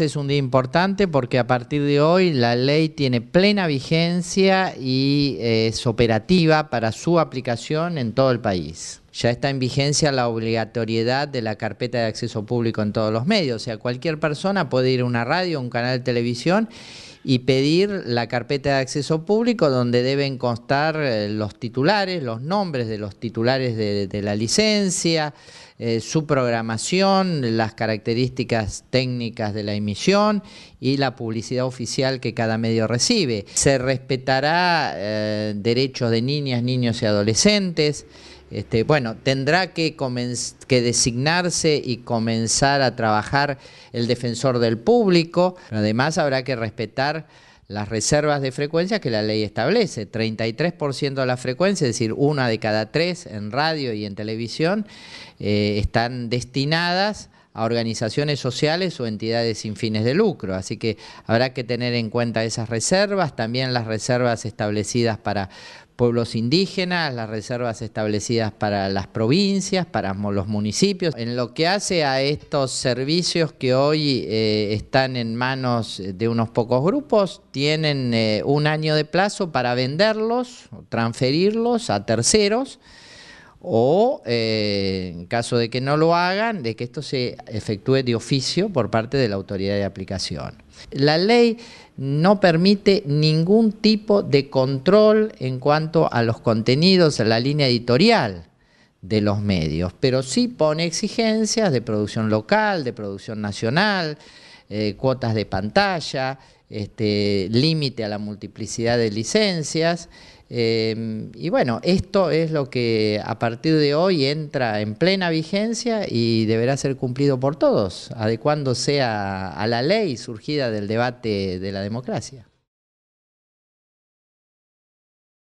Este es un día importante porque a partir de hoy la ley tiene plena vigencia y eh, es operativa para su aplicación en todo el país. Ya está en vigencia la obligatoriedad de la carpeta de acceso público en todos los medios, o sea, cualquier persona puede ir a una radio, un canal de televisión y pedir la carpeta de acceso público donde deben constar eh, los titulares, los nombres de los titulares de, la licencia, eh, su programación, las características técnicas de la emisión y la publicidad oficial que cada medio recibe. Se respetará eh, derechos de niñas, niños y adolescentes. Este, bueno, tendrá que, designarse y comenzar a trabajar el defensor del público. Además, habrá que respetar las reservas de frecuencia que la ley establece. 33% de las frecuencias, es decir, una de cada tres en radio y en televisión, eh, están destinadas a organizaciones sociales o entidades sin fines de lucro. Así que habrá que tener en cuenta esas reservas, también las reservas establecidas para pueblos indígenas, las reservas establecidas para las provincias, para los municipios. En lo que hace a estos servicios que hoy eh, están en manos de unos pocos grupos, tienen eh, un año de plazo para venderlos, transferirlos a terceros o eh, en caso de que no lo hagan, de que esto se efectúe de oficio por parte de la autoridad de aplicación. La ley no permite ningún tipo de control en cuanto a los contenidos, a la línea editorial de los medios, pero sí pone exigencias de producción local, de producción nacional, eh, cuotas de pantalla, este, límite a la multiplicidad de licencias Em, y bueno, esto es lo que a partir de hoy entra en plena vigencia y deberá ser cumplido por todos, adecuándose a, a la ley surgida del debate de la democracia.